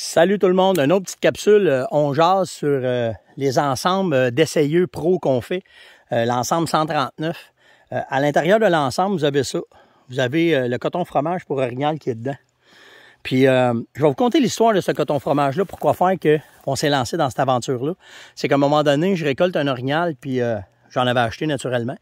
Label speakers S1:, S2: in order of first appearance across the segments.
S1: Salut tout le monde, une autre petite capsule, euh, on jase sur euh, les ensembles euh, d'essayeux pro qu'on fait, l'ensemble 139. à l'intérieur de l'ensemble, vous avez ça. Vous avez le coton fromage pour orignal qui est dedans. Puis je vais vous conter l'histoire de ce coton fromage-là, pourquoi faire qu'on s'est lancé dans cette aventure-là. C'est qu'à un moment donné, je récolte un orignal, puis j'en avais acheté naturellement.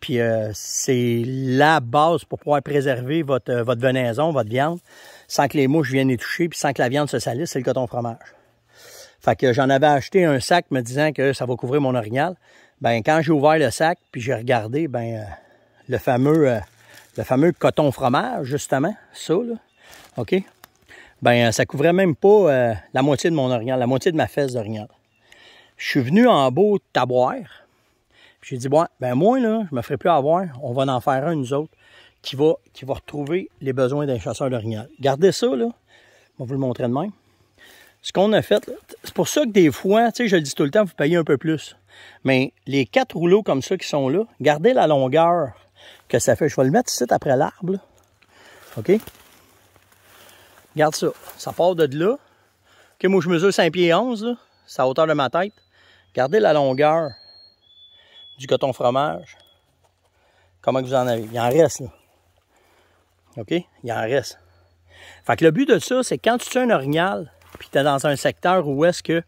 S1: Puis euh, c'est la base pour pouvoir préserver euh, votre, venaison, votre viande, sans que les mouches viennent y toucher, puis sans que la viande se salisse, c'est le coton fromage. Fait que j'en avais acheté un sac me disant que ça va couvrir mon orignal. Ben quand j'ai ouvert le sac, puis j'ai regardé, ben euh, le fameux le fameux coton fromage justement, ça là. OK ben ça couvrait même pas la moitié de mon orignal, la moitié de ma fesse d'orignal. Je suis venu en beau taboire, j'ai dit, bon, ben moi, là, je me ferai plus avoir, on va en faire un, nous autres, qui va, qui va retrouver les besoins d'un chasseur d'orignal. Gardez ça, là, on vous le montrer de même. Ce qu'on a fait, c'est pour ça que des fois, tu sais, je le dis tout le temps, vous payez un peu plus. Mais les quatre rouleaux comme ça qui sont là, gardez la longueur que ça fait. Je vais le mettre ici après l'arbre. OK? Regarde ça. Ça part de là. OK, moi, je mesure 5 pieds 11, C'est à hauteur de ma tête. Gardez la longueur du coton fromage, comment que vous en avez? Il en reste, là. OK? Il en reste. Fait que le but de ça, c'est quand tu tiens un orignal, puis tu es dans un secteur où est-ce que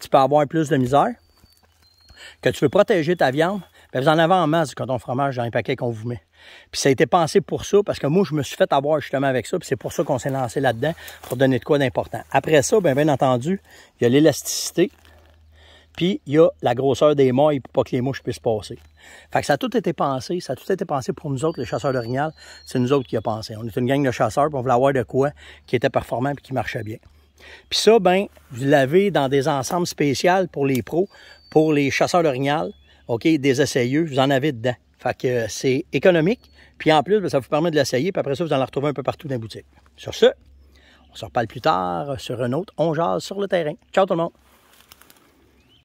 S1: tu peux avoir plus de misère, que tu veux protéger ta viande, bien, vous en avez en masse du coton fromage dans les paquets qu'on vous met. Puis ça a été pensé pour ça, parce que moi, je me suis fait avoir justement avec ça, puis c'est pour ça qu'on s'est lancé là-dedans, pour donner de quoi d'important. Après ça, ben, bien entendu, il y a l'élasticité. Puis il y a la grosseur des mailles pour pas que les mouches puissent passer. Fait que ça a tout été pensé, ça a tout été pensé pour nous autres, les chasseurs d'orignal. C'est nous autres qui a pensé. On est une gang de chasseurs, puis on voulait avoir de quoi qui était performant et qui marchait bien. Puis ça, ben, vous l'avez dans des ensembles spéciaux pour les pros, pour les chasseurs d'orignal, OK, des essayeux, vous en avez dedans. Fait que euh, c'est économique, puis en plus, ben, ça vous permet de l'essayer, puis après ça, vous en retrouvez un peu partout dans les boutiques. Sur ce, on se reparle plus tard sur un autre On jase sur le terrain. Ciao tout le monde!